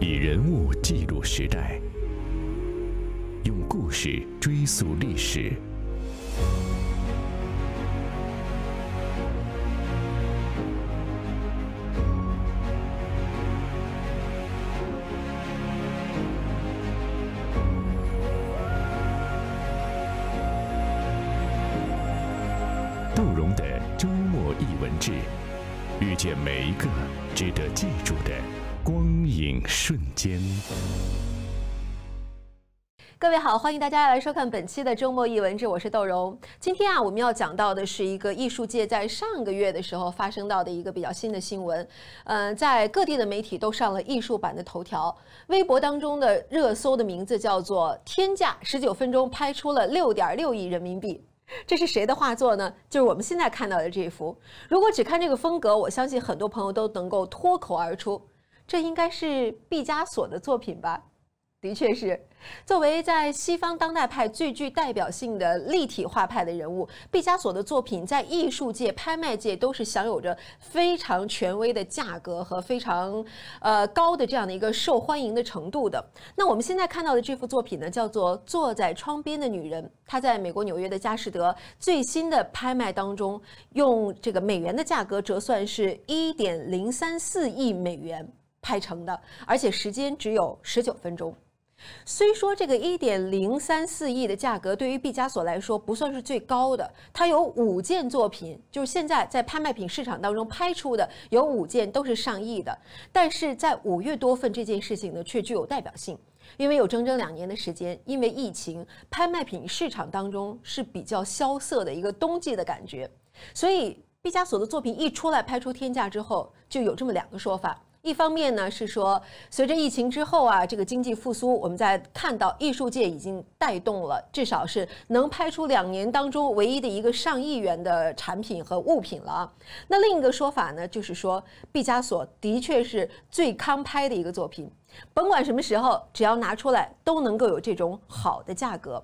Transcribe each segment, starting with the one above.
以人物记录时代，用故事追溯历史。杜融的周末译文志，遇见每一个值得记住的。光影瞬间，各位好，欢迎大家来收看本期的周末艺文志，我是窦荣。今天啊，我们要讲到的是一个艺术界在上个月的时候发生到的一个比较新的新闻。嗯，在各地的媒体都上了艺术版的头条，微博当中的热搜的名字叫做“天价十九分钟拍出了六点六亿人民币”。这是谁的画作呢？就是我们现在看到的这一幅。如果只看这个风格，我相信很多朋友都能够脱口而出。这应该是毕加索的作品吧？的确是，作为在西方当代派最具代表性的立体画派的人物，毕加索的作品在艺术界、拍卖界都是享有着非常权威的价格和非常呃高的这样的一个受欢迎的程度的。那我们现在看到的这幅作品呢，叫做《坐在窗边的女人》，它在美国纽约的佳士得最新的拍卖当中，用这个美元的价格折算是一点零三四亿美元。拍成的，而且时间只有十九分钟。虽说这个一点零三四亿的价格对于毕加索来说不算是最高的，他有五件作品，就是现在在拍卖品市场当中拍出的有五件都是上亿的。但是在五月多份这件事情呢，却具有代表性，因为有整整两年的时间，因为疫情，拍卖品市场当中是比较萧瑟的一个冬季的感觉。所以毕加索的作品一出来拍出天价之后，就有这么两个说法。一方面呢是说，随着疫情之后啊，这个经济复苏，我们在看到艺术界已经带动了，至少是能拍出两年当中唯一的一个上亿元的产品和物品了。那另一个说法呢，就是说，毕加索的确是最康拍的一个作品，甭管什么时候，只要拿出来都能够有这种好的价格。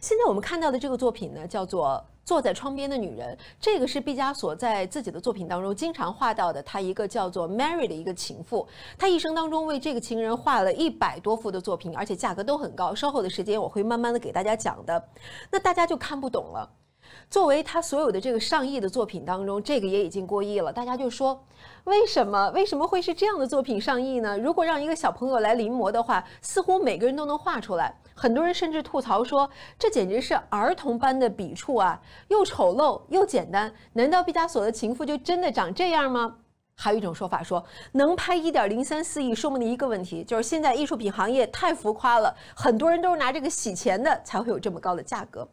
现在我们看到的这个作品呢，叫做《坐在窗边的女人》。这个是毕加索在自己的作品当中经常画到的，他一个叫做 Mary 的一个情妇。他一生当中为这个情人画了一百多幅的作品，而且价格都很高。稍后的时间我会慢慢的给大家讲的。那大家就看不懂了。作为他所有的这个上亿的作品当中，这个也已经过亿了，大家就说为什么为什么会是这样的作品上亿呢？如果让一个小朋友来临摹的话，似乎每个人都能画出来。很多人甚至吐槽说，这简直是儿童般的笔触啊，又丑陋又简单。难道毕加索的情妇就真的长这样吗？还有一种说法说，能拍一点零三四亿说明了一个问题就是，现在艺术品行业太浮夸了，很多人都是拿这个洗钱的才会有这么高的价格。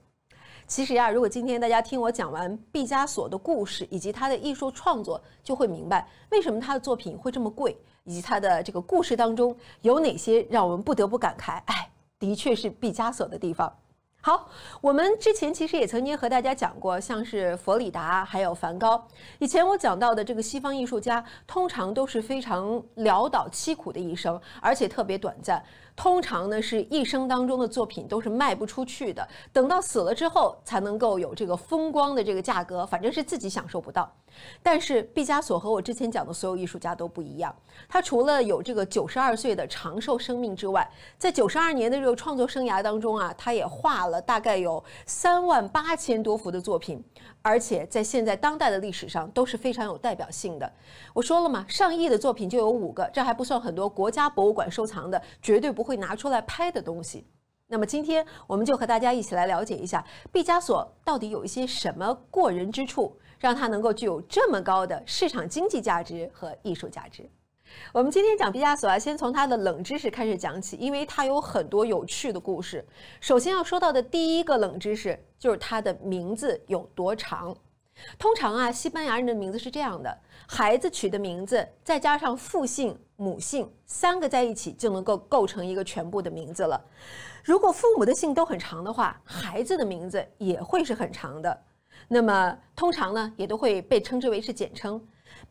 其实呀，如果今天大家听我讲完毕加索的故事以及他的艺术创作，就会明白为什么他的作品会这么贵，以及他的这个故事当中有哪些让我们不得不感慨，哎。的确是毕加索的地方。好，我们之前其实也曾经和大家讲过，像是佛里达还有梵高。以前我讲到的这个西方艺术家，通常都是非常潦倒凄苦的一生，而且特别短暂。通常呢，是一生当中的作品都是卖不出去的，等到死了之后才能够有这个风光的这个价格，反正是自己享受不到。但是毕加索和我之前讲的所有艺术家都不一样，他除了有这个九十二岁的长寿生命之外，在九十二年的这个创作生涯当中啊，他也画了大概有三万八千多幅的作品。而且在现在当代的历史上都是非常有代表性的。我说了嘛，上亿的作品就有五个，这还不算很多国家博物馆收藏的绝对不会拿出来拍的东西。那么今天我们就和大家一起来了解一下毕加索到底有一些什么过人之处，让他能够具有这么高的市场经济价值和艺术价值。我们今天讲毕加索啊，先从他的冷知识开始讲起，因为他有很多有趣的故事。首先要说到的第一个冷知识就是他的名字有多长。通常啊，西班牙人的名字是这样的：孩子取的名字再加上父姓母姓三个在一起就能够构成一个全部的名字了。如果父母的姓都很长的话，孩子的名字也会是很长的。那么通常呢，也都会被称之为是简称。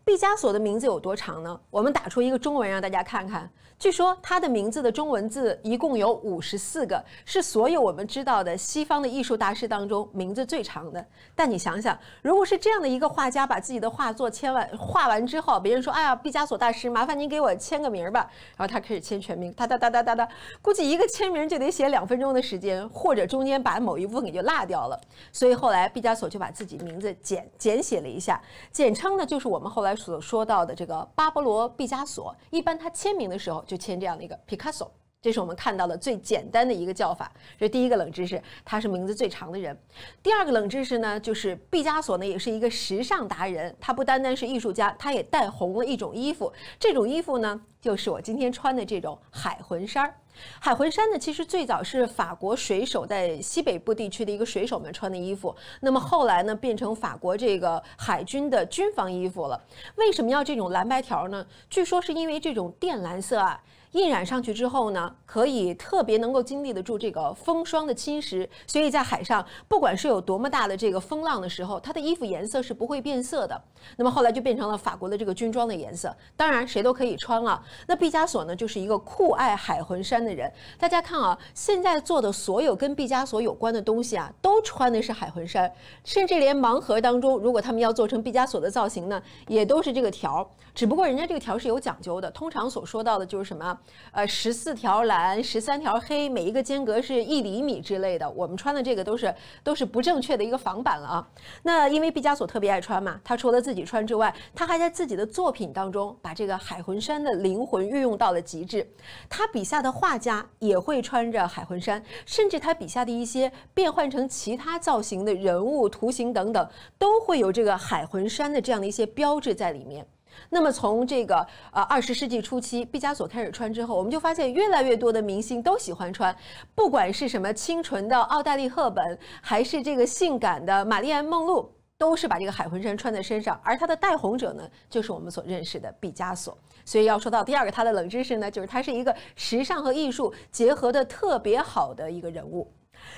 毕加索的名字有多长呢？我们打出一个中文让大家看看。据说他的名字的中文字一共有五十四个，是所有我们知道的西方的艺术大师当中名字最长的。但你想想，如果是这样的一个画家，把自己的画作签完画完之后，别人说：“哎呀，毕加索大师，麻烦您给我签个名吧。”然后他开始签全名，哒哒哒哒哒哒，估计一个签名就得写两分钟的时间，或者中间把某一部分给就落掉了。所以后来毕加索就把自己名字简简写了一下，简称呢就是我们后来所说到的这个巴勃罗·毕加索。一般他签名的时候。就签这样的一个 Picasso。这是我们看到的最简单的一个叫法，这是第一个冷知识，他是名字最长的人。第二个冷知识呢，就是毕加索呢也是一个时尚达人，他不单单是艺术家，他也带红了一种衣服，这种衣服呢就是我今天穿的这种海魂衫儿。海魂衫呢其实最早是法国水手在西北部地区的一个水手们穿的衣服，那么后来呢变成法国这个海军的军方衣服了。为什么要这种蓝白条呢？据说是因为这种靛蓝色啊。印染上去之后呢，可以特别能够经历得住这个风霜的侵蚀，所以在海上不管是有多么大的这个风浪的时候，它的衣服颜色是不会变色的。那么后来就变成了法国的这个军装的颜色，当然谁都可以穿了。那毕加索呢，就是一个酷爱海魂衫的人。大家看啊，现在做的所有跟毕加索有关的东西啊，都穿的是海魂衫，甚至连盲盒当中，如果他们要做成毕加索的造型呢，也都是这个条。只不过人家这个条是有讲究的，通常所说到的就是什么？呃，十四条蓝，十三条黑，每一个间隔是一厘米之类的。我们穿的这个都是都是不正确的一个仿版了啊。那因为毕加索特别爱穿嘛，他除了自己穿之外，他还在自己的作品当中把这个海魂衫的灵魂运用到了极致。他笔下的画家也会穿着海魂衫，甚至他笔下的一些变换成其他造型的人物、图形等等，都会有这个海魂衫的这样的一些标志在里面。那么从这个呃二十世纪初期，毕加索开始穿之后，我们就发现越来越多的明星都喜欢穿，不管是什么清纯的奥黛丽·赫本，还是这个性感的玛丽安·梦露，都是把这个海魂衫穿在身上。而它的带红者呢，就是我们所认识的毕加索。所以要说到第二个它的冷知识呢，就是他是一个时尚和艺术结合的特别好的一个人物。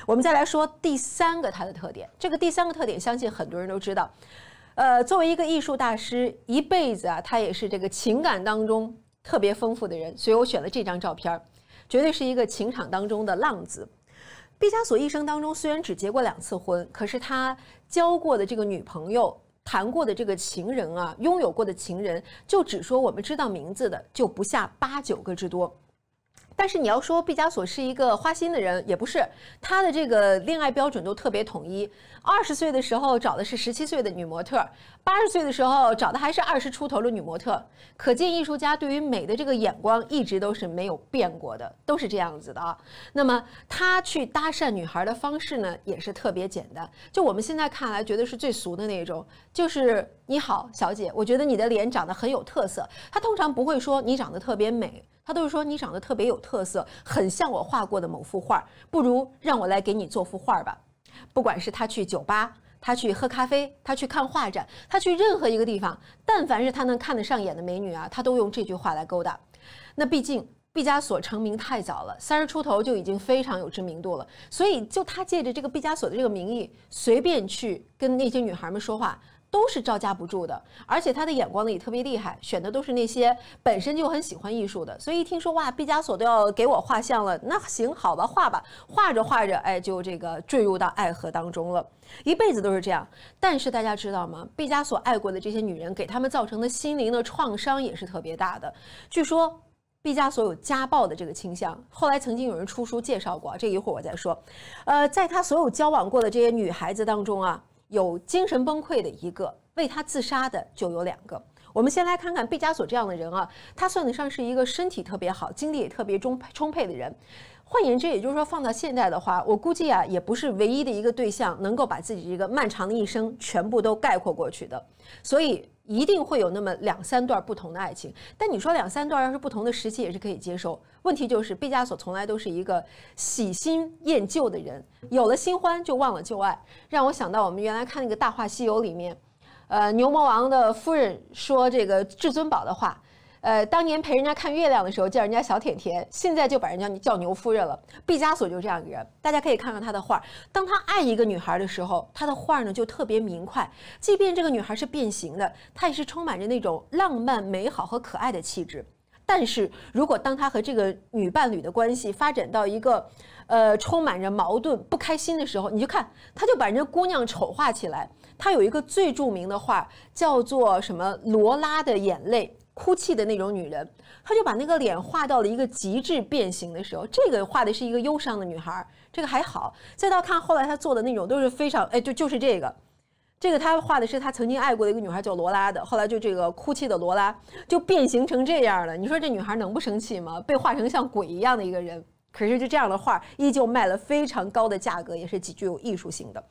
我们再来说第三个它的特点，这个第三个特点，相信很多人都知道。呃，作为一个艺术大师，一辈子啊，他也是这个情感当中特别丰富的人，所以我选了这张照片儿，绝对是一个情场当中的浪子。毕加索一生当中虽然只结过两次婚，可是他交过的这个女朋友、谈过的这个情人啊，拥有过的情人，就只说我们知道名字的，就不下八九个之多。但是你要说毕加索是一个花心的人，也不是，他的这个恋爱标准都特别统一。二十岁的时候找的是十七岁的女模特，八十岁的时候找的还是二十出头的女模特。可见艺术家对于美的这个眼光一直都是没有变过的，都是这样子的。啊。那么他去搭讪女孩的方式呢，也是特别简单，就我们现在看来觉得是最俗的那种，就是你好，小姐，我觉得你的脸长得很有特色。他通常不会说你长得特别美。他都是说你长得特别有特色，很像我画过的某幅画不如让我来给你做幅画吧。不管是他去酒吧，他去喝咖啡，他去看画展，他去任何一个地方，但凡是他能看得上眼的美女啊，他都用这句话来勾搭。那毕竟毕加索成名太早了，三十出头就已经非常有知名度了，所以就他借着这个毕加索的这个名义，随便去跟那些女孩们说话。都是招架不住的，而且他的眼光呢也特别厉害，选的都是那些本身就很喜欢艺术的。所以一听说哇，毕加索都要给我画像了，那行好吧，画吧，画着画着，哎，就这个坠入到爱河当中了，一辈子都是这样。但是大家知道吗？毕加索爱过的这些女人，给他们造成的心灵的创伤也是特别大的。据说毕加索有家暴的这个倾向，后来曾经有人出书介绍过，这一会儿我再说。呃，在他所有交往过的这些女孩子当中啊。有精神崩溃的一个，为他自杀的就有两个。我们先来看看毕加索这样的人啊，他算得上是一个身体特别好、精力也特别充充沛的人。换言之，也就是说，放到现在的话，我估计啊，也不是唯一的一个对象能够把自己这个漫长的一生全部都概括过去的。所以。一定会有那么两三段不同的爱情，但你说两三段要是不同的时期也是可以接受。问题就是，毕加索从来都是一个喜新厌旧的人，有了新欢就忘了旧爱，让我想到我们原来看那个《大话西游》里面，呃，牛魔王的夫人说这个至尊宝的话。呃，当年陪人家看月亮的时候叫人家小甜甜，现在就把人家叫牛夫人了。毕加索就这样一个人，大家可以看看他的画。当他爱一个女孩的时候，他的画呢就特别明快，即便这个女孩是变形的，他也是充满着那种浪漫、美好和可爱的气质。但是如果当他和这个女伴侣的关系发展到一个，呃，充满着矛盾、不开心的时候，你就看，他就把人姑娘丑化起来。他有一个最著名的画叫做什么《罗拉的眼泪》。哭泣的那种女人，她就把那个脸画到了一个极致变形的时候。这个画的是一个忧伤的女孩，这个还好。再到看后来她做的那种都是非常，哎，就 就是这个，这个她画的是她曾经爱过的一个女孩，叫罗拉的。后来就这个哭泣的罗拉就变形成这样了。你说这女孩能不生气吗？被画成像鬼一样的一个人。可是就这样的画依旧卖了非常高的价格，也是极具有艺术性的。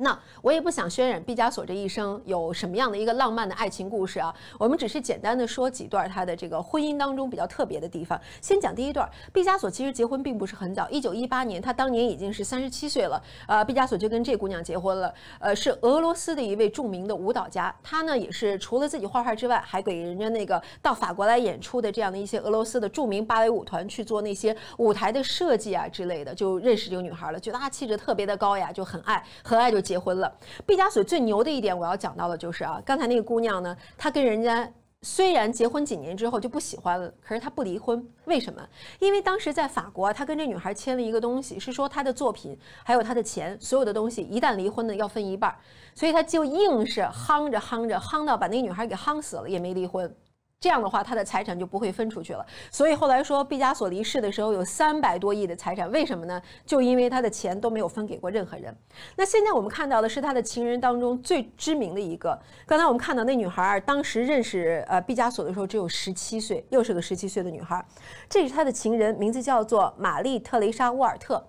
那我也不想渲染毕加索这一生有什么样的一个浪漫的爱情故事啊，我们只是简单的说几段他的这个婚姻当中比较特别的地方。先讲第一段，毕加索其实结婚并不是很早，一九一八年，他当年已经是三十七岁了，呃，毕加索就跟这姑娘结婚了，呃，是俄罗斯的一位著名的舞蹈家，他呢也是除了自己画画之外，还给人家那个到法国来演出的这样的一些俄罗斯的著名芭蕾舞团去做那些舞台的设计啊之类的，就认识这个女孩了，觉得她气质特别的高雅，就很爱，很爱就。结婚了，毕加索最牛的一点，我要讲到的就是啊，刚才那个姑娘呢，她跟人家虽然结婚几年之后就不喜欢了，可是她不离婚，为什么？因为当时在法国，他跟这女孩签了一个东西，是说他的作品还有他的钱，所有的东西一旦离婚呢要分一半，所以他就硬是夯着夯着夯到把那个女孩给夯死了也没离婚。这样的话，他的财产就不会分出去了。所以后来说，毕加索离世的时候有三百多亿的财产，为什么呢？就因为他的钱都没有分给过任何人。那现在我们看到的是他的情人当中最知名的一个。刚才我们看到那女孩，当时认识呃毕加索的时候只有十七岁，又是个十七岁的女孩。这是他的情人，名字叫做玛丽·特雷莎·沃尔特。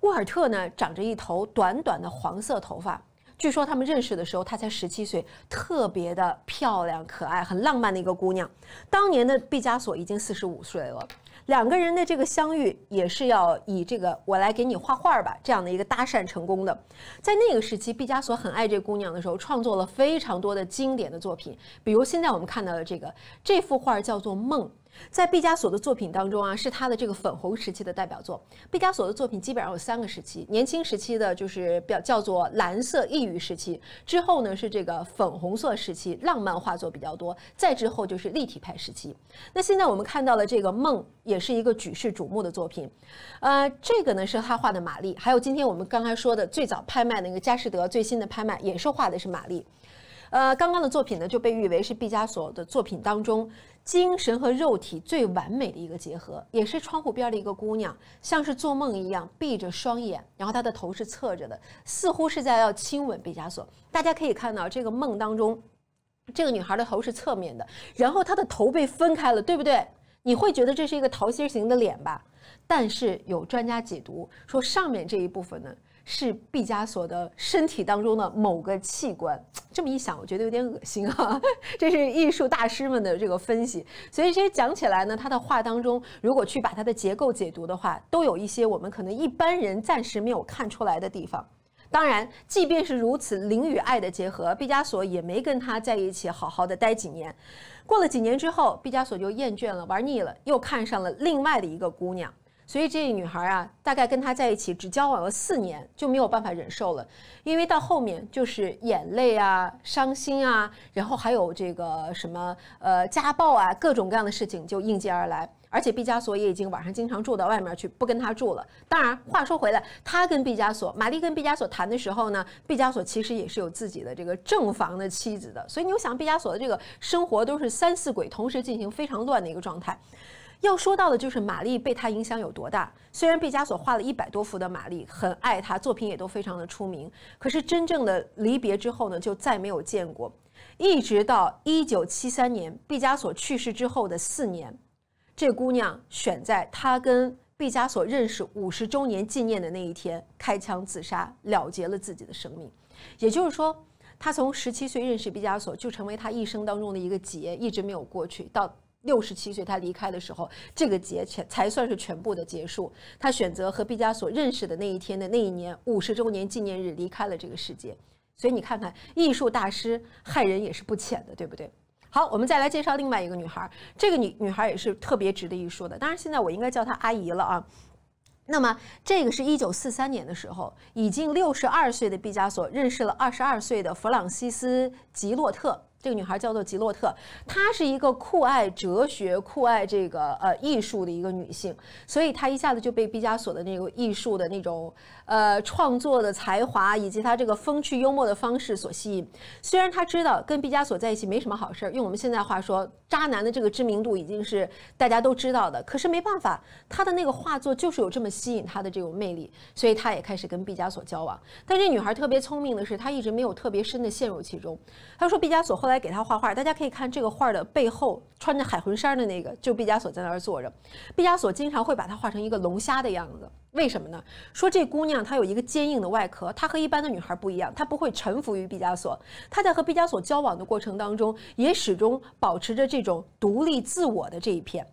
沃尔特呢，长着一头短短的黄色头发。据说他们认识的时候，她才十七岁，特别的漂亮可爱，很浪漫的一个姑娘。当年的毕加索已经四十五岁了，两个人的这个相遇也是要以这个“我来给你画画吧”这样的一个搭讪成功的。在那个时期，毕加索很爱这姑娘的时候，创作了非常多的经典的作品，比如现在我们看到的这个，这幅画叫做《梦》。在毕加索的作品当中啊，是他的这个粉红时期的代表作。毕加索的作品基本上有三个时期：年轻时期的就是表叫做蓝色抑郁时期，之后呢是这个粉红色时期，浪漫画作比较多；再之后就是立体派时期。那现在我们看到的这个《梦》也是一个举世瞩目的作品，呃，这个呢是他画的玛丽。还有今天我们刚才说的最早拍卖的那个佳士得最新的拍卖，也是画的是玛丽。呃，刚刚的作品呢，就被誉为是毕加索的作品当中精神和肉体最完美的一个结合，也是窗户边的一个姑娘，像是做梦一样闭着双眼，然后她的头是侧着的，似乎是在要亲吻毕加索。大家可以看到，这个梦当中，这个女孩的头是侧面的，然后她的头被分开了，对不对？你会觉得这是一个桃心形的脸吧？但是有专家解读说，上面这一部分呢。是毕加索的身体当中的某个器官。这么一想，我觉得有点恶心啊。这是艺术大师们的这个分析。所以其实讲起来呢，他的话当中，如果去把它的结构解读的话，都有一些我们可能一般人暂时没有看出来的地方。当然，即便是如此，灵与爱的结合，毕加索也没跟他在一起好好的待几年。过了几年之后，毕加索就厌倦了，玩腻了，又看上了另外的一个姑娘。所以这女孩啊，大概跟他在一起只交往了四年，就没有办法忍受了，因为到后面就是眼泪啊、伤心啊，然后还有这个什么呃家暴啊，各种各样的事情就应接而来。而且毕加索也已经晚上经常住到外面去，不跟他住了。当然，话说回来，他跟毕加索、玛丽跟毕加索谈的时候呢，毕加索其实也是有自己的这个正房的妻子的。所以你想，毕加索的这个生活都是三四轨同时进行，非常乱的一个状态。要说到的就是玛丽被他影响有多大。虽然毕加索画了一百多幅的玛丽，很爱他，作品也都非常的出名。可是真正的离别之后呢，就再没有见过。一直到一九七三年毕加索去世之后的四年，这姑娘选在他跟毕加索认识五十周年纪念的那一天开枪自杀了结了自己的生命。也就是说，他从十七岁认识毕加索就成为他一生当中的一个劫，一直没有过去到。六十七岁，他离开的时候，这个节全才算是全部的结束。他选择和毕加索认识的那一天的那一年五十周年纪念日离开了这个世界。所以你看看，艺术大师害人也是不浅的，对不对？好，我们再来介绍另外一个女孩，这个女女孩也是特别值得一说的。当然，现在我应该叫她阿姨了啊。那么，这个是一九四三年的时候，已经六十二岁的毕加索认识了二十二岁的弗朗西斯·吉洛特。这个女孩叫做吉洛特，她是一个酷爱哲学、酷爱这个呃艺术的一个女性，所以她一下子就被毕加索的那个艺术的那种。呃，创作的才华以及他这个风趣幽默的方式所吸引。虽然他知道跟毕加索在一起没什么好事儿，用我们现在话说，渣男的这个知名度已经是大家都知道的。可是没办法，他的那个画作就是有这么吸引他的这种魅力，所以他也开始跟毕加索交往。但这女孩特别聪明的是，她一直没有特别深的陷入其中。她说，毕加索后来给她画画，大家可以看这个画的背后，穿着海魂衫的那个，就毕加索在那儿坐着。毕加索经常会把它画成一个龙虾的样子。为什么呢？说这姑娘她有一个坚硬的外壳，她和一般的女孩不一样，她不会臣服于毕加索。她在和毕加索交往的过程当中，也始终保持着这种独立自我的这一片。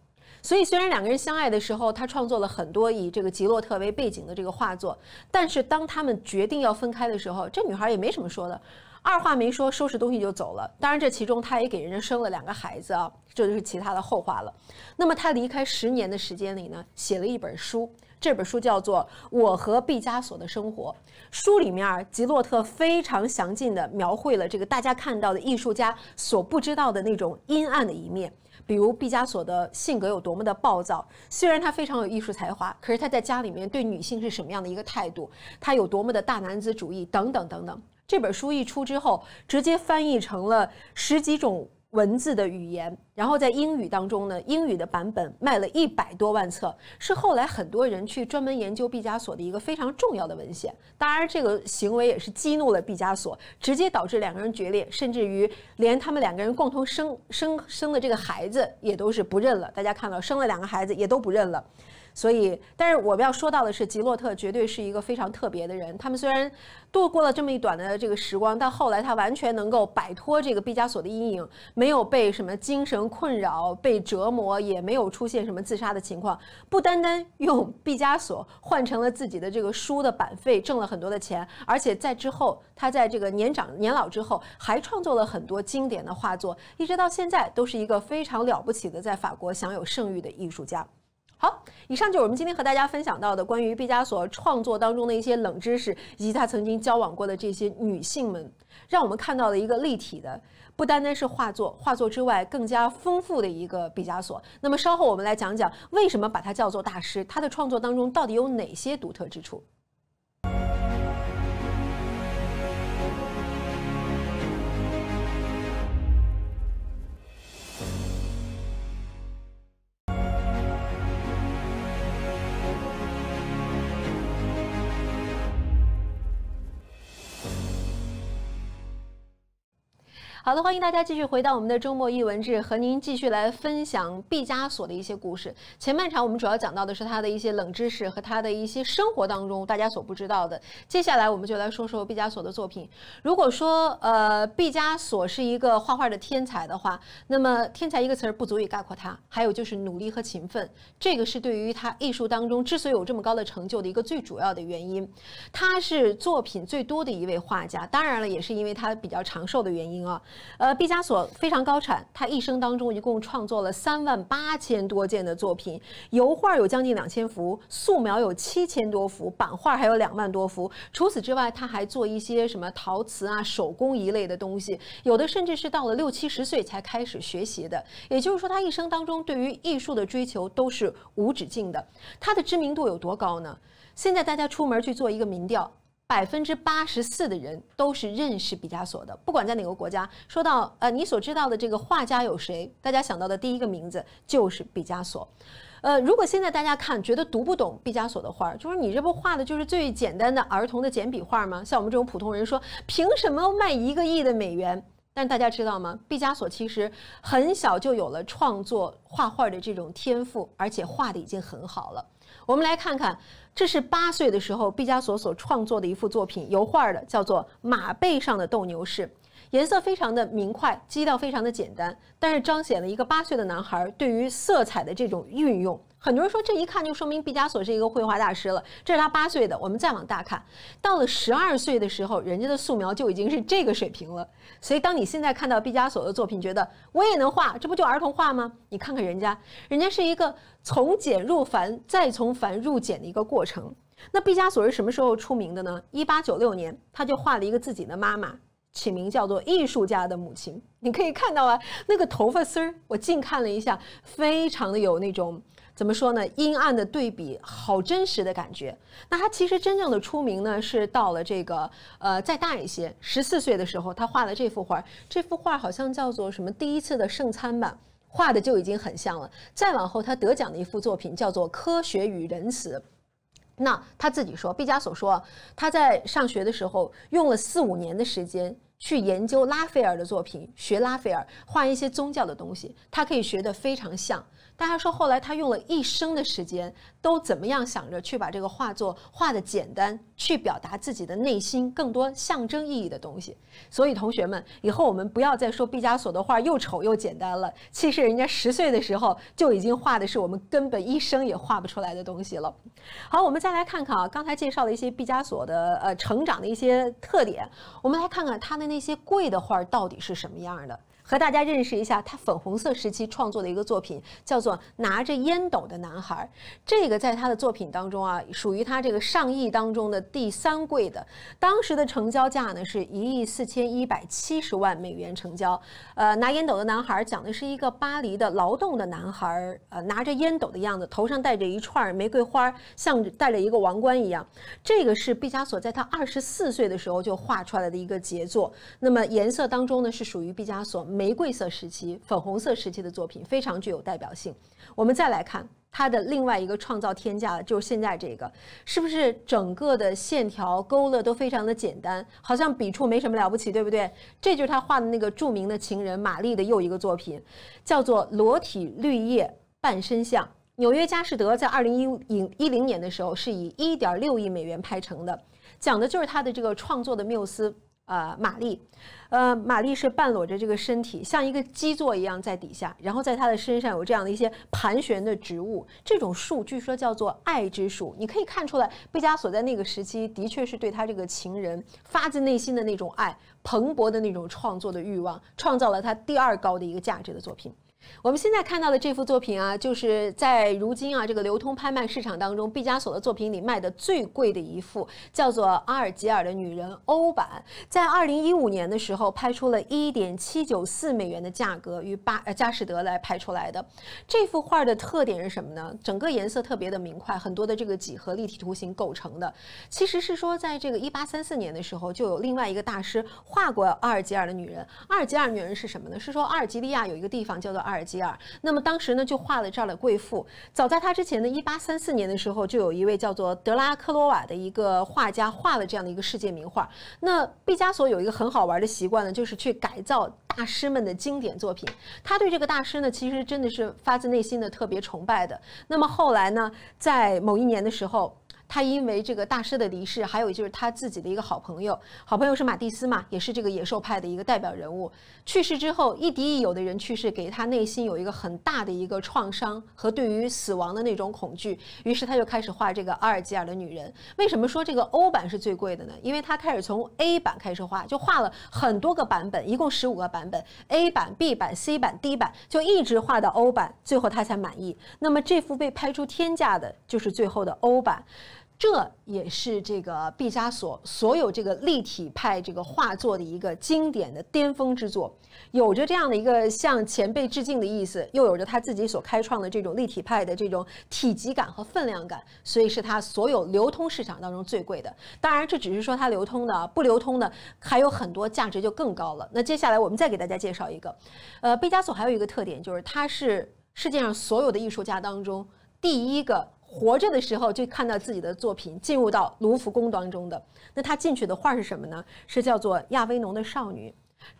所以虽然两个人相爱的时候，她创作了很多以这个吉洛特为背景的这个画作，但是当他们决定要分开的时候，这女孩也没什么说的，二话没说收拾东西就走了。当然这其中她也给人家生了两个孩子啊，这就是其他的后话了。那么她离开十年的时间里呢，写了一本书。这本书叫做《我和毕加索的生活》，书里面吉洛特非常详尽地描绘了这个大家看到的艺术家所不知道的那种阴暗的一面，比如毕加索的性格有多么的暴躁，虽然他非常有艺术才华，可是他在家里面对女性是什么样的一个态度，他有多么的大男子主义等等等等。这本书一出之后，直接翻译成了十几种。文字的语言，然后在英语当中呢，英语的版本卖了一百多万册，是后来很多人去专门研究毕加索的一个非常重要的文献。当然，这个行为也是激怒了毕加索，直接导致两个人决裂，甚至于连他们两个人共同生生生的这个孩子也都是不认了。大家看到，生了两个孩子也都不认了。所以，但是我们要说到的是，吉洛特绝对是一个非常特别的人。他们虽然度过了这么一短的这个时光，但后来他完全能够摆脱这个毕加索的阴影，没有被什么精神困扰、被折磨，也没有出现什么自杀的情况。不单单用毕加索换成了自己的这个书的版费，挣了很多的钱，而且在之后，他在这个年长年老之后，还创作了很多经典的画作，一直到现在都是一个非常了不起的在法国享有盛誉的艺术家。好，以上就是我们今天和大家分享到的关于毕加索创作当中的一些冷知识，以及他曾经交往过的这些女性们，让我们看到了一个立体的，不单单是画作，画作之外更加丰富的一个毕加索。那么稍后我们来讲讲为什么把他叫做大师，他的创作当中到底有哪些独特之处。好的，欢迎大家继续回到我们的周末译文志，和您继续来分享毕加索的一些故事。前半场我们主要讲到的是他的一些冷知识和他的一些生活当中大家所不知道的。接下来我们就来说说毕加索的作品。如果说呃毕加索是一个画画的天才的话，那么天才一个词儿不足以概括他。还有就是努力和勤奋，这个是对于他艺术当中之所以有这么高的成就的一个最主要的原因。他是作品最多的一位画家，当然了，也是因为他比较长寿的原因啊。呃，毕加索非常高产，他一生当中一共创作了三万八千多件的作品，油画有将近两千幅，素描有七千多幅，版画还有两万多幅。除此之外，他还做一些什么陶瓷啊、手工一类的东西，有的甚至是到了六七十岁才开始学习的。也就是说，他一生当中对于艺术的追求都是无止境的。他的知名度有多高呢？现在大家出门去做一个民调。百分之八十四的人都是认识毕加索的，不管在哪个国家，说到呃你所知道的这个画家有谁，大家想到的第一个名字就是毕加索。呃，如果现在大家看觉得读不懂毕加索的画，就是你这不画的就是最简单的儿童的简笔画吗？像我们这种普通人说，凭什么卖一个亿的美元？但大家知道吗？毕加索其实很小就有了创作画画的这种天赋，而且画的已经很好了。我们来看看，这是八岁的时候毕加索所创作的一幅作品，油画的，叫做《马背上的斗牛士》，颜色非常的明快，基调非常的简单，但是彰显了一个八岁的男孩对于色彩的这种运用。很多人说这一看就说明毕加索是一个绘画大师了。这是他八岁的，我们再往大看，到了十二岁的时候，人家的素描就已经是这个水平了。所以，当你现在看到毕加索的作品，觉得我也能画，这不就儿童画吗？你看看人家，人家是一个从简入繁，再从繁入简的一个过程。那毕加索是什么时候出名的呢？一八九六年，他就画了一个自己的妈妈，起名叫做《艺术家的母亲》。你可以看到啊，那个头发丝儿，我近看了一下，非常的有那种。怎么说呢？阴暗的对比，好真实的感觉。那他其实真正的出名呢，是到了这个呃再大一些，十四岁的时候，他画了这幅画。这幅画好像叫做什么《第一次的圣餐》吧？画的就已经很像了。再往后，他得奖的一幅作品叫做《科学与仁慈》。那他自己说，毕加索说，他在上学的时候用了四五年的时间去研究拉斐尔的作品，学拉斐尔画一些宗教的东西，他可以学得非常像。大家说，后来他用了一生的时间，都怎么样想着去把这个画作画的简单，去表达自己的内心更多象征意义的东西。所以同学们，以后我们不要再说毕加索的画又丑又简单了。其实人家十岁的时候就已经画的是我们根本一生也画不出来的东西了。好，我们再来看看啊，刚才介绍了一些毕加索的呃成长的一些特点，我们来看看他的那些贵的画到底是什么样的。和大家认识一下，他粉红色时期创作的一个作品叫做《拿着烟斗的男孩》。这个在他的作品当中啊，属于他这个上亿当中的第三贵的，当时的成交价呢是一亿四千一百七十万美元成交。呃，拿烟斗的男孩讲的是一个巴黎的劳动的男孩，呃，拿着烟斗的样子，头上戴着一串玫瑰花，像戴着一个王冠一样。这个是毕加索在他二十四岁的时候就画出来的一个杰作。那么颜色当中呢，是属于毕加索美。玫瑰色时期、粉红色时期的作品非常具有代表性。我们再来看他的另外一个创造天价，就是现在这个，是不是整个的线条勾勒都非常的简单，好像笔触没什么了不起，对不对？这就是他画的那个著名的情人玛丽的又一个作品，叫做《裸体绿叶半身像》。纽约佳士得在二零一五一零年的时候是以一点六亿美元拍成的，讲的就是他的这个创作的缪斯。呃，玛丽，呃，玛丽是半裸着这个身体，像一个基座一样在底下，然后在她的身上有这样的一些盘旋的植物，这种树据说叫做爱之树。你可以看出来，毕加索在那个时期的确是对他这个情人发自内心的那种爱，蓬勃的那种创作的欲望，创造了他第二高的一个价值的作品。我们现在看到的这幅作品啊，就是在如今啊这个流通拍卖市场当中，毕加索的作品里卖的最贵的一幅，叫做《阿尔及尔的女人》欧版，在二零一五年的时候拍出了一点七九四美元的价格，与巴呃佳士得来拍出来的。这幅画的特点是什么呢？整个颜色特别的明快，很多的这个几何立体图形构成的。其实是说，在这个一八三四年的时候，就有另外一个大师画过《阿尔及尔的女人》。阿尔及尔女人是什么呢？是说阿尔及利亚有一个地方叫做阿尔。阿尔及尔，那么当时呢，就画了这儿的贵妇。早在他之前呢一八三四年的时候，就有一位叫做德拉科罗瓦的一个画家画了这样的一个世界名画。那毕加索有一个很好玩的习惯呢，就是去改造大师们的经典作品。他对这个大师呢，其实真的是发自内心的特别崇拜的。那么后来呢，在某一年的时候。他因为这个大师的离世，还有就是他自己的一个好朋友，好朋友是马蒂斯嘛，也是这个野兽派的一个代表人物。去世之后，亦敌亦友的人去世，给他内心有一个很大的一个创伤和对于死亡的那种恐惧。于是他就开始画这个阿尔及尔的女人。为什么说这个欧版是最贵的呢？因为他开始从 A 版开始画，就画了很多个版本，一共十五个版本，A 版、B 版、C 版、D 版，就一直画到欧版，最后他才满意。那么这幅被拍出天价的就是最后的欧版。这也是这个毕加索所有这个立体派这个画作的一个经典的巅峰之作，有着这样的一个向前辈致敬的意思，又有着他自己所开创的这种立体派的这种体积感和分量感，所以是他所有流通市场当中最贵的。当然，这只是说他流通的，不流通的还有很多，价值就更高了。那接下来我们再给大家介绍一个，呃，毕加索还有一个特点就是他是世界上所有的艺术家当中第一个。活着的时候就看到自己的作品进入到卢浮宫当中的，那他进去的画是什么呢？是叫做《亚维农的少女》。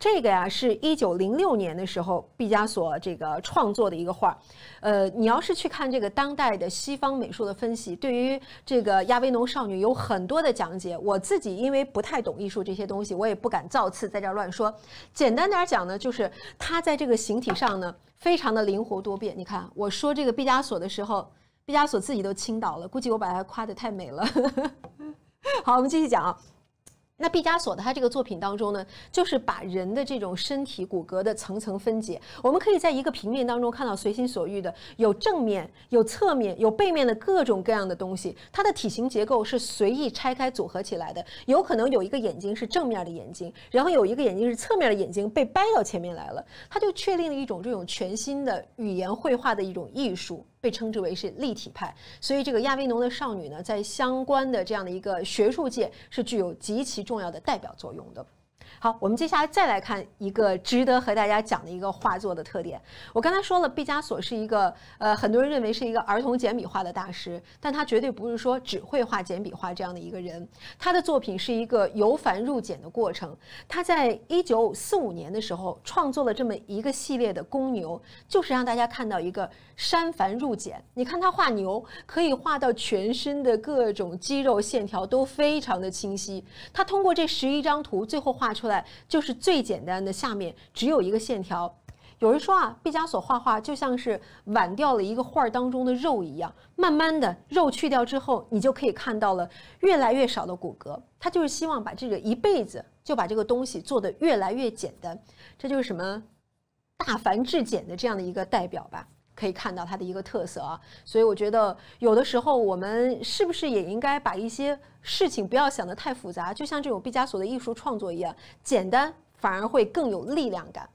这个呀是一九零六年的时候毕加索这个创作的一个画儿。呃，你要是去看这个当代的西方美术的分析，对于这个亚维农少女有很多的讲解。我自己因为不太懂艺术这些东西，我也不敢造次在这儿乱说。简单点儿讲呢，就是它在这个形体上呢非常的灵活多变。你看我说这个毕加索的时候。毕加索自己都倾倒了，估计我把他夸得太美了。好，我们继续讲。那毕加索的他这个作品当中呢，就是把人的这种身体骨骼的层层分解，我们可以在一个平面当中看到随心所欲的有正面、有侧面、有背面的各种各样的东西。它的体型结构是随意拆开组合起来的，有可能有一个眼睛是正面的眼睛，然后有一个眼睛是侧面的眼睛被掰到前面来了，他就确定了一种这种全新的语言绘画的一种艺术。被称之为是立体派，所以这个亚维农的少女呢，在相关的这样的一个学术界是具有极其重要的代表作用的。好，我们接下来再来看一个值得和大家讲的一个画作的特点。我刚才说了，毕加索是一个呃，很多人认为是一个儿童简笔画的大师，但他绝对不是说只会画简笔画这样的一个人。他的作品是一个由繁入简的过程。他在一九四五年的时候创作了这么一个系列的公牛，就是让大家看到一个删繁入简。你看他画牛，可以画到全身的各种肌肉线条都非常的清晰。他通过这十一张图，最后画出来。就是最简单的，下面只有一个线条。有人说啊，毕加索画画就像是挽掉了一个画当中的肉一样，慢慢的肉去掉之后，你就可以看到了越来越少的骨骼。他就是希望把这个一辈子就把这个东西做的越来越简单，这就是什么大繁至简的这样的一个代表吧。可以看到它的一个特色啊，所以我觉得有的时候我们是不是也应该把一些事情不要想得太复杂，就像这种毕加索的艺术创作一样，简单反而会更有力量感。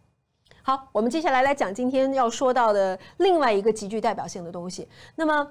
好，我们接下来来讲今天要说到的另外一个极具代表性的东西。那么，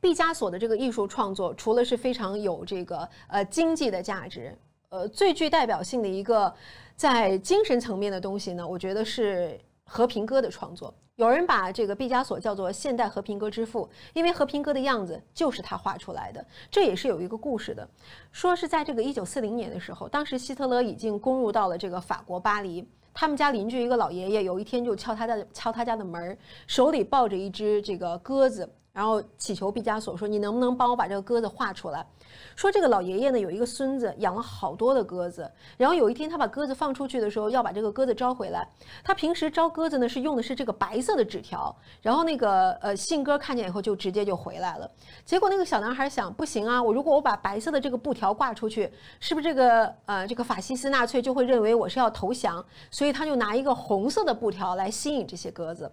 毕加索的这个艺术创作除了是非常有这个呃经济的价值，呃最具代表性的一个在精神层面的东西呢，我觉得是。和平鸽的创作，有人把这个毕加索叫做“现代和平鸽之父”，因为和平鸽的样子就是他画出来的。这也是有一个故事的，说是在这个1940年的时候，当时希特勒已经攻入到了这个法国巴黎，他们家邻居一个老爷爷有一天就敲他的敲他家的门儿，手里抱着一只这个鸽子。然后祈求毕加索说：“你能不能帮我把这个鸽子画出来？”说这个老爷爷呢有一个孙子养了好多的鸽子，然后有一天他把鸽子放出去的时候要把这个鸽子招回来。他平时招鸽子呢是用的是这个白色的纸条，然后那个呃信鸽看见以后就直接就回来了。结果那个小男孩想：“不行啊，我如果我把白色的这个布条挂出去，是不是这个呃这个法西斯纳粹就会认为我是要投降？”所以他就拿一个红色的布条来吸引这些鸽子。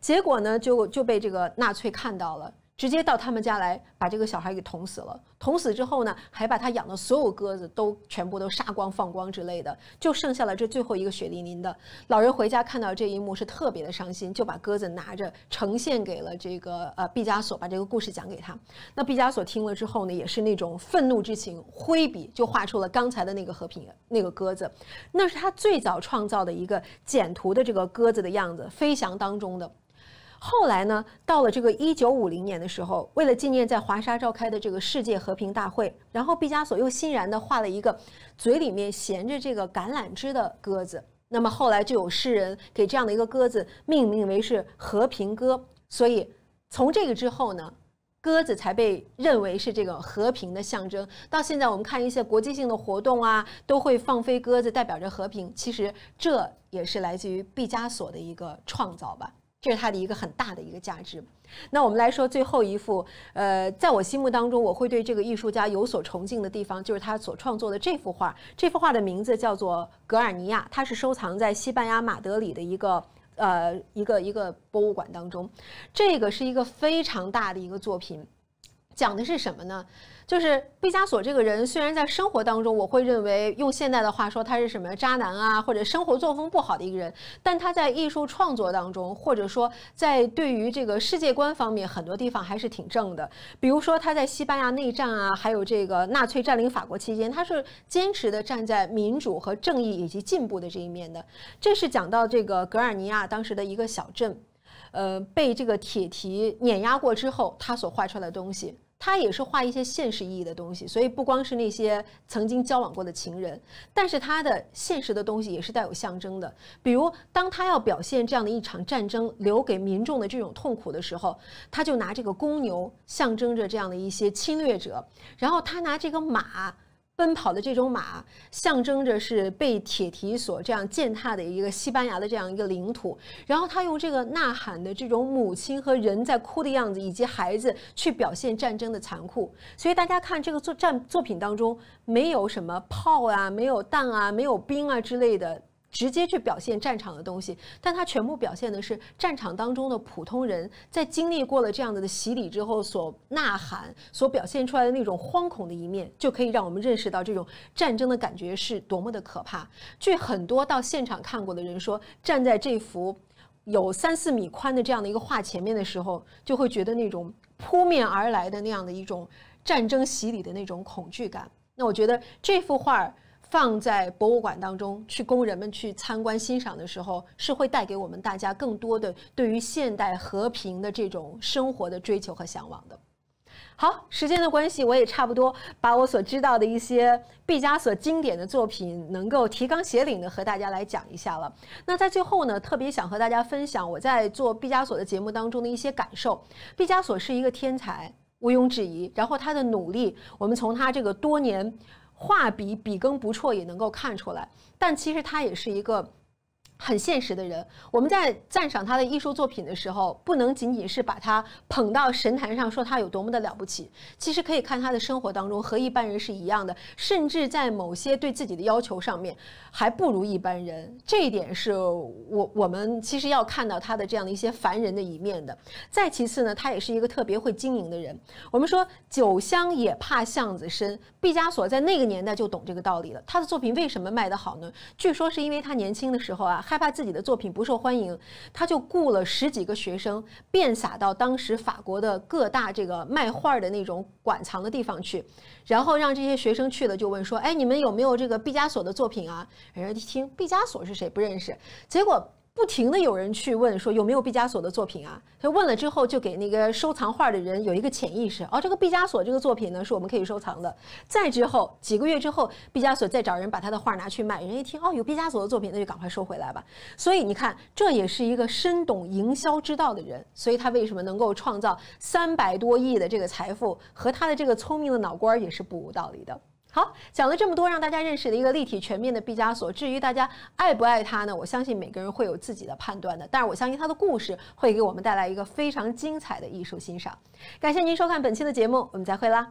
结果呢，就就被这个纳粹看到了，直接到他们家来，把这个小孩给捅死了。捅死之后呢，还把他养的所有鸽子都全部都杀光放光之类的，就剩下了这最后一个血淋淋的老人回家看到这一幕是特别的伤心，就把鸽子拿着呈现给了这个呃毕加索，把这个故事讲给他。那毕加索听了之后呢，也是那种愤怒之情，挥笔就画出了刚才的那个和平那个鸽子，那是他最早创造的一个简图的这个鸽子的样子，飞翔当中的。后来呢，到了这个一九五零年的时候，为了纪念在华沙召开的这个世界和平大会，然后毕加索又欣然的画了一个嘴里面衔着这个橄榄枝的鸽子。那么后来就有诗人给这样的一个鸽子命名为是和平鸽。所以从这个之后呢，鸽子才被认为是这个和平的象征。到现在我们看一些国际性的活动啊，都会放飞鸽子，代表着和平。其实这也是来自于毕加索的一个创造吧。这是他的一个很大的一个价值。那我们来说最后一幅，呃，在我心目当中，我会对这个艺术家有所崇敬的地方，就是他所创作的这幅画。这幅画的名字叫做《格尔尼亚》，它是收藏在西班牙马德里的一个呃一个一个博物馆当中。这个是一个非常大的一个作品。讲的是什么呢？就是毕加索这个人，虽然在生活当中，我会认为用现代的话说，他是什么渣男啊，或者生活作风不好的一个人，但他在艺术创作当中，或者说在对于这个世界观方面，很多地方还是挺正的。比如说他在西班牙内战啊，还有这个纳粹占领法国期间，他是坚持的站在民主和正义以及进步的这一面的。这是讲到这个格尔尼亚当时的一个小镇，呃，被这个铁蹄碾压过之后，他所画出来的东西。他也是画一些现实意义的东西，所以不光是那些曾经交往过的情人，但是他的现实的东西也是带有象征的。比如，当他要表现这样的一场战争留给民众的这种痛苦的时候，他就拿这个公牛象征着这样的一些侵略者，然后他拿这个马。奔跑的这种马，象征着是被铁蹄所这样践踏的一个西班牙的这样一个领土。然后他用这个呐喊的这种母亲和人在哭的样子，以及孩子去表现战争的残酷。所以大家看这个作战作品当中，没有什么炮啊，没有弹啊，没有兵啊之类的。直接去表现战场的东西，但它全部表现的是战场当中的普通人在经历过了这样子的洗礼之后所呐喊、所表现出来的那种惶恐的一面，就可以让我们认识到这种战争的感觉是多么的可怕。据很多到现场看过的人说，站在这幅有三四米宽的这样的一个画前面的时候，就会觉得那种扑面而来的那样的一种战争洗礼的那种恐惧感。那我觉得这幅画儿。放在博物馆当中去供人们去参观欣赏的时候，是会带给我们大家更多的对于现代和平的这种生活的追求和向往的。好，时间的关系，我也差不多把我所知道的一些毕加索经典的作品，能够提纲挈领的和大家来讲一下了。那在最后呢，特别想和大家分享我在做毕加索的节目当中的一些感受。毕加索是一个天才，毋庸置疑。然后他的努力，我们从他这个多年。画笔笔耕不辍也能够看出来，但其实它也是一个。很现实的人，我们在赞赏他的艺术作品的时候，不能仅仅是把他捧到神坛上，说他有多么的了不起。其实可以看他的生活当中和一般人是一样的，甚至在某些对自己的要求上面，还不如一般人。这一点是我我们其实要看到他的这样的一些凡人的一面的。再其次呢，他也是一个特别会经营的人。我们说酒香也怕巷子深，毕加索在那个年代就懂这个道理了。他的作品为什么卖得好呢？据说是因为他年轻的时候啊。害怕自己的作品不受欢迎，他就雇了十几个学生，遍撒到当时法国的各大这个卖画的那种馆藏的地方去，然后让这些学生去了就问说：“哎，你们有没有这个毕加索的作品啊？”人家一听毕加索是谁，不认识，结果。不停地有人去问说有没有毕加索的作品啊？他问了之后，就给那个收藏画的人有一个潜意识哦，这个毕加索这个作品呢是我们可以收藏的。再之后几个月之后，毕加索再找人把他的画拿去卖，人一听哦有毕加索的作品，那就赶快收回来吧。所以你看，这也是一个深懂营销之道的人，所以他为什么能够创造三百多亿的这个财富和他的这个聪明的脑瓜儿也是不无道理的。好，讲了这么多，让大家认识了一个立体、全面的毕加索。至于大家爱不爱他呢？我相信每个人会有自己的判断的。但是我相信他的故事会给我们带来一个非常精彩的艺术欣赏。感谢您收看本期的节目，我们再会啦。